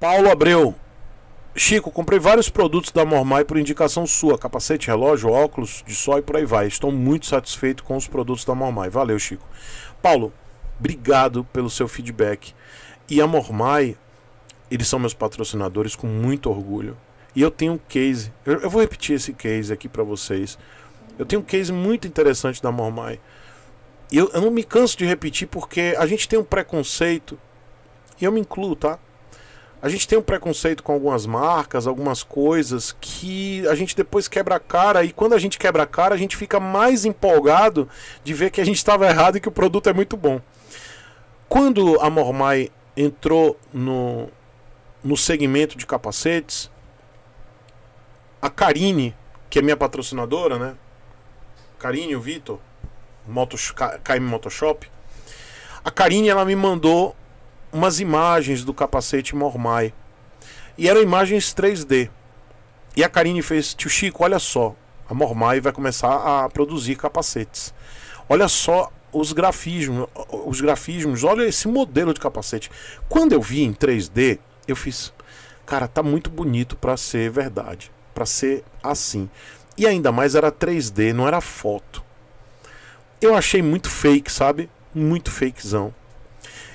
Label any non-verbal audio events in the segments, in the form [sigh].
Paulo Abreu. Chico, comprei vários produtos da Mormai por indicação sua, capacete, relógio, óculos de sol e por aí vai. Estou muito satisfeito com os produtos da Mormai. Valeu, Chico. Paulo, obrigado pelo seu feedback. E a Mormai, eles são meus patrocinadores com muito orgulho. E eu tenho um case, eu, eu vou repetir esse case aqui para vocês. Eu tenho um case muito interessante da Mormai. E eu, eu não me canso de repetir porque a gente tem um preconceito, e eu me incluo, tá? a gente tem um preconceito com algumas marcas, algumas coisas que a gente depois quebra a cara e quando a gente quebra a cara, a gente fica mais empolgado de ver que a gente estava errado e que o produto é muito bom. Quando a Mormai entrou no, no segmento de capacetes, a Karine, que é minha patrocinadora, né? Karine, o Vitor, Motos, Caime Motoshop. A Karine, ela me mandou umas imagens do capacete Mormai. E eram imagens 3D. E a Karine fez: Tio Chico, olha só, a Mormai vai começar a produzir capacetes. Olha só os grafismos, os grafismos, olha esse modelo de capacete. Quando eu vi em 3D, eu fiz: Cara, tá muito bonito para ser verdade, para ser assim. E ainda mais era 3D, não era foto. Eu achei muito fake, sabe? Muito fakezão.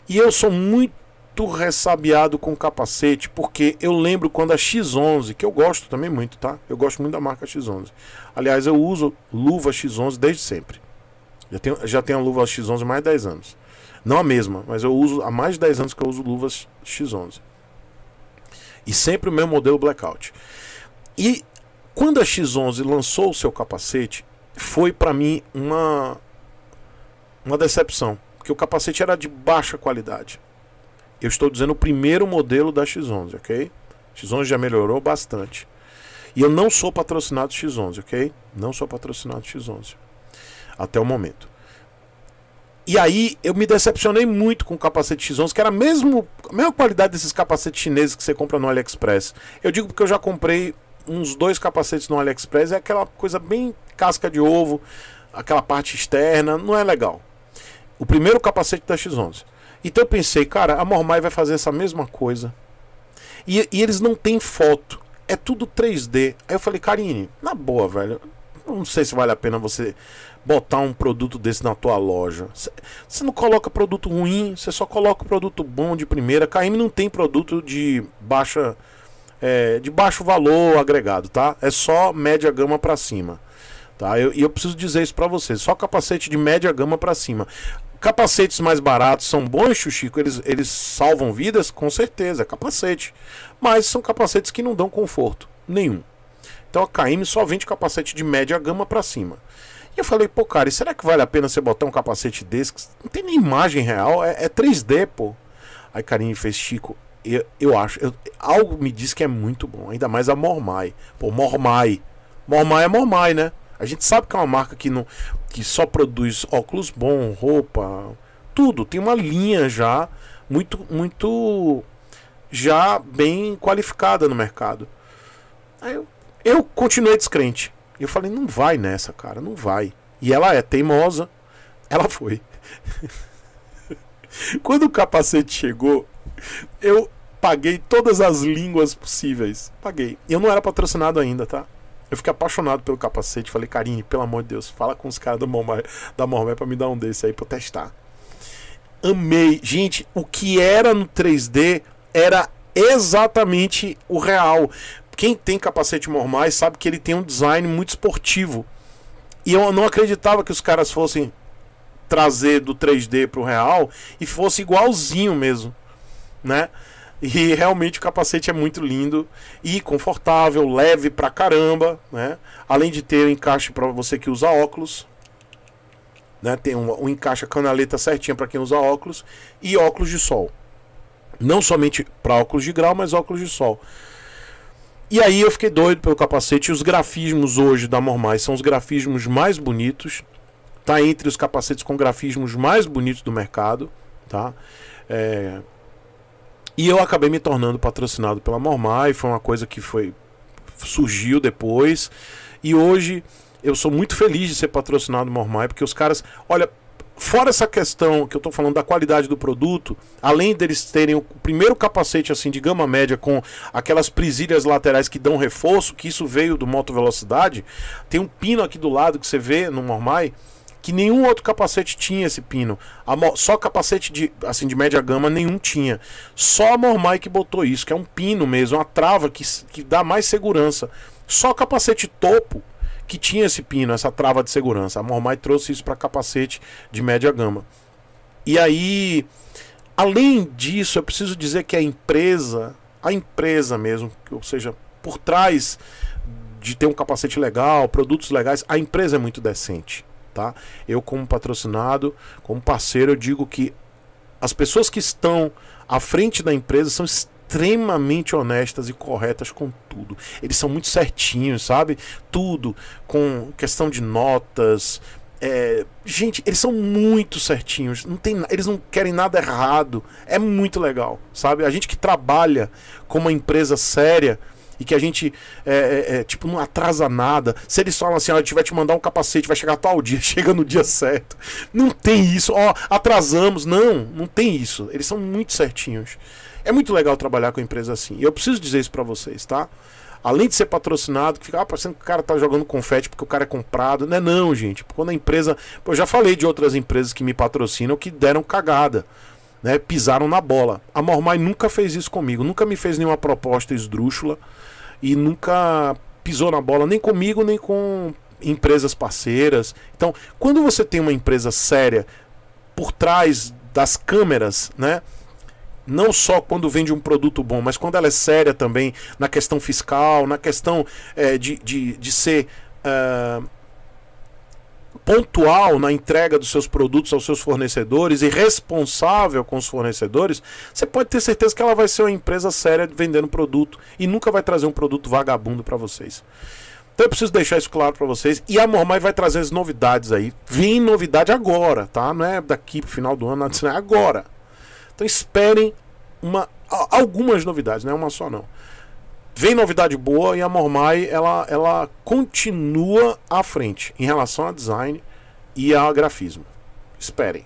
E eu sou muito ressabiado com capacete, porque eu lembro quando a X11, que eu gosto também muito, tá? Eu gosto muito da marca X11. Aliás, eu uso luva X11 desde sempre. Já tenho, já tenho a luva X11 há mais de 10 anos. Não a mesma, mas eu uso há mais de 10 anos que eu uso luvas X11. E sempre o mesmo modelo blackout. E quando a X11 lançou o seu capacete, foi para mim uma uma decepção porque o capacete era de baixa qualidade. Eu estou dizendo o primeiro modelo da X11, ok? X11 já melhorou bastante. E eu não sou patrocinado X11, ok? Não sou patrocinado X11 até o momento. E aí eu me decepcionei muito com o capacete X11, que era mesmo, a mesma qualidade desses capacetes chineses que você compra no AliExpress. Eu digo porque eu já comprei uns dois capacetes no AliExpress, é aquela coisa bem casca de ovo, aquela parte externa, não é legal. O primeiro capacete da X11. Então eu pensei, cara, a Mormai vai fazer essa mesma coisa. E, e eles não têm foto. É tudo 3D. Aí eu falei, Karine, na boa, velho. Não sei se vale a pena você botar um produto desse na tua loja. Você não coloca produto ruim, você só coloca produto bom de primeira. KM não tem produto de baixa é, de baixo valor agregado, tá? É só média gama para cima. Tá? E eu, eu, preciso dizer isso para vocês, só capacete de média gama para cima. Capacetes mais baratos são bons, Chico? Eles, eles salvam vidas? Com certeza, é capacete. Mas são capacetes que não dão conforto nenhum. Então a KM só vende capacete de média gama para cima. E eu falei, pô, cara, será que vale a pena você botar um capacete desse? Não tem nem imagem real, é, é 3D, pô. Aí Karine fez, Chico, eu, eu acho, eu, algo me diz que é muito bom, ainda mais a Mormai. Pô, Mormai. Mormai é Mormai, né? A gente sabe que é uma marca que não que só produz óculos bom, roupa, tudo. Tem uma linha já muito, muito já bem qualificada no mercado. Aí eu, eu continuei descrente. Eu falei, não vai nessa, cara, não vai. E ela é teimosa. Ela foi. [laughs] Quando o capacete chegou, eu paguei todas as línguas possíveis. Paguei. Eu não era patrocinado ainda, tá? Eu fiquei apaixonado pelo capacete. Falei, Karine, pelo amor de Deus, fala com os caras da Mormé, da pra me dar um desse aí pra eu testar. Amei. Gente, o que era no 3D era exatamente o real. Quem tem capacete Mormai sabe que ele tem um design muito esportivo. E eu não acreditava que os caras fossem trazer do 3D pro real e fosse igualzinho mesmo, né? E realmente o capacete é muito lindo e confortável, leve pra caramba, né? Além de ter o um encaixe para você que usa óculos, né? Tem um, um encaixe canaleta certinha para quem usa óculos e óculos de sol. Não somente para óculos de grau, mas óculos de sol. E aí eu fiquei doido pelo capacete. os grafismos hoje da Mormais são os grafismos mais bonitos. Tá entre os capacetes com grafismos mais bonitos do mercado, tá? É, e eu acabei me tornando patrocinado pela Mormai, foi uma coisa que foi surgiu depois. E hoje eu sou muito feliz de ser patrocinado Mormai, porque os caras, olha, fora essa questão que eu estou falando da qualidade do produto, além deles terem o primeiro capacete assim de gama média com aquelas presilhas laterais que dão reforço, que isso veio do moto velocidade, tem um pino aqui do lado que você vê no Mormai, que nenhum outro capacete tinha esse pino. só capacete de, assim, de média gama nenhum tinha. Só a Mormike botou isso, que é um pino mesmo, uma trava que, que dá mais segurança. Só capacete topo que tinha esse pino, essa trava de segurança. A Mormai trouxe isso para capacete de média gama. E aí, além disso, eu preciso dizer que a empresa, a empresa mesmo, ou seja, por trás de ter um capacete legal, produtos legais, a empresa é muito decente tá? Eu como patrocinado, como parceiro, eu digo que as pessoas que estão à frente da empresa são extremamente honestas e corretas com tudo. Eles são muito certinhos, sabe? Tudo com questão de notas, é, gente, eles são muito certinhos. Não tem, eles não querem nada errado. É muito legal, sabe? A gente que trabalha com uma empresa séria, e que a gente, é, é, é, tipo, não atrasa nada. Se eles falam assim, ó, a gente vai te mandar um capacete, vai chegar tal dia, [laughs] chega no dia certo. Não tem isso, ó, atrasamos. Não, não tem isso. Eles são muito certinhos. É muito legal trabalhar com empresa assim. E eu preciso dizer isso para vocês, tá? Além de ser patrocinado, que fica ah, parecendo que o cara tá jogando confete porque o cara é comprado. Não é não, gente. Quando a empresa. Pô, eu já falei de outras empresas que me patrocinam que deram cagada né, pisaram na bola. A Mormai nunca fez isso comigo, nunca me fez nenhuma proposta esdrúxula e nunca pisou na bola, nem comigo, nem com empresas parceiras. Então, quando você tem uma empresa séria por trás das câmeras, né? Não só quando vende um produto bom, mas quando ela é séria também na questão fiscal, na questão é, de, de, de ser uh, pontual na entrega dos seus produtos aos seus fornecedores e responsável com os fornecedores, você pode ter certeza que ela vai ser uma empresa séria vendendo produto e nunca vai trazer um produto vagabundo para vocês. Então eu preciso deixar isso claro para vocês. E a Mormai vai trazer as novidades aí. Vem novidade agora, tá? Não é daqui pro final do ano, não é agora. Então esperem uma, algumas novidades, não é uma só não. Vem novidade boa e a Mormai ela, ela continua à frente em relação a design e a grafismo. Esperem.